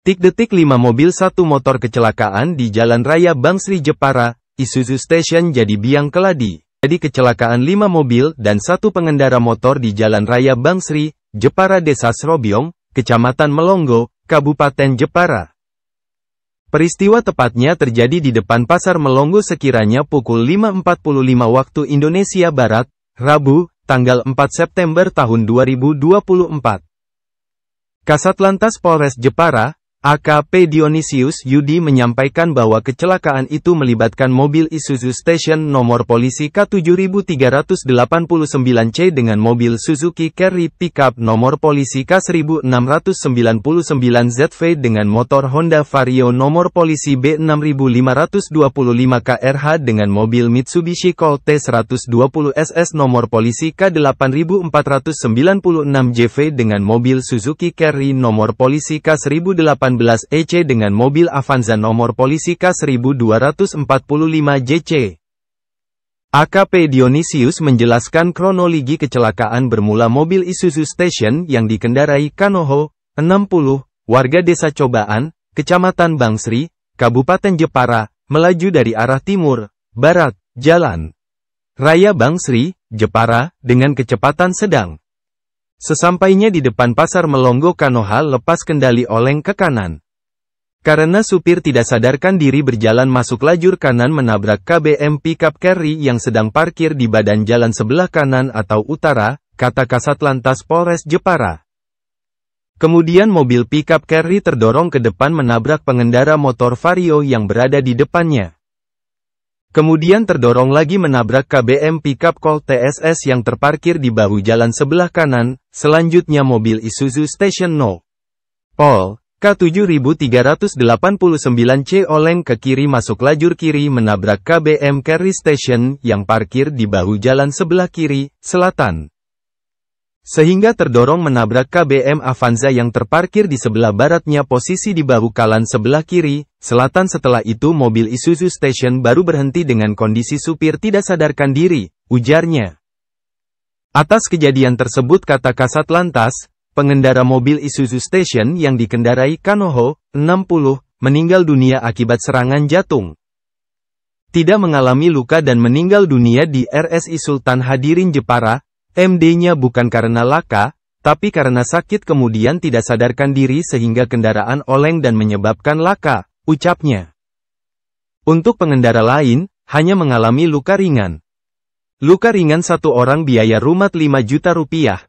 Detik-detik 5 mobil satu motor kecelakaan di Jalan Raya Bangsri Jepara, Isuzu Station jadi biang keladi. Jadi kecelakaan 5 mobil dan satu pengendara motor di Jalan Raya Bangsri, Jepara Desa Srobiong, Kecamatan Melongo, Kabupaten Jepara. Peristiwa tepatnya terjadi di depan Pasar Melongo sekiranya pukul 5.45 waktu Indonesia Barat, Rabu, tanggal 4 September tahun 2024. Kasat Lantas Polres Jepara, AKP Dionysius Yudi menyampaikan bahwa kecelakaan itu melibatkan mobil Isuzu Station nomor polisi K7389C dengan mobil Suzuki Carry Pickup nomor polisi K1699ZV dengan motor Honda Vario nomor polisi B6525KRH dengan mobil Mitsubishi Colt T120SS nomor polisi K8496JV dengan mobil Suzuki Carry nomor polisi k 1.8 18 EC dengan mobil Avanza nomor polisi K1245JC. AKP Dionisius menjelaskan kronologi kecelakaan bermula mobil Isuzu Station yang dikendarai Kanoho, 60, warga desa Cobaan, Kecamatan Bangsri, Kabupaten Jepara, melaju dari arah timur, barat, jalan. Raya Bangsri, Jepara, dengan kecepatan sedang. Sesampainya di depan pasar Melongo Kanoha lepas kendali oleng ke kanan. Karena supir tidak sadarkan diri berjalan masuk lajur kanan menabrak KBM pickup carry yang sedang parkir di badan jalan sebelah kanan atau utara, kata Kasat Lantas Polres Jepara. Kemudian mobil pickup carry terdorong ke depan menabrak pengendara motor Vario yang berada di depannya. Kemudian terdorong lagi menabrak KBM pickup call TSS yang terparkir di bahu jalan sebelah kanan, selanjutnya mobil Isuzu Station No. Pol, K7389C oleng ke kiri masuk lajur kiri menabrak KBM Carry Station yang parkir di bahu jalan sebelah kiri, selatan. Sehingga terdorong menabrak KBM Avanza yang terparkir di sebelah baratnya posisi di bahu kalan sebelah kiri, selatan setelah itu mobil Isuzu Station baru berhenti dengan kondisi supir tidak sadarkan diri, ujarnya. Atas kejadian tersebut kata Kasat Lantas, pengendara mobil Isuzu Station yang dikendarai Kanoho, 60, meninggal dunia akibat serangan jantung. Tidak mengalami luka dan meninggal dunia di RSI Sultan Hadirin Jepara, MD-nya bukan karena laka, tapi karena sakit kemudian tidak sadarkan diri sehingga kendaraan oleng dan menyebabkan laka, ucapnya. Untuk pengendara lain, hanya mengalami luka ringan. Luka ringan satu orang biaya rumah 5 juta rupiah,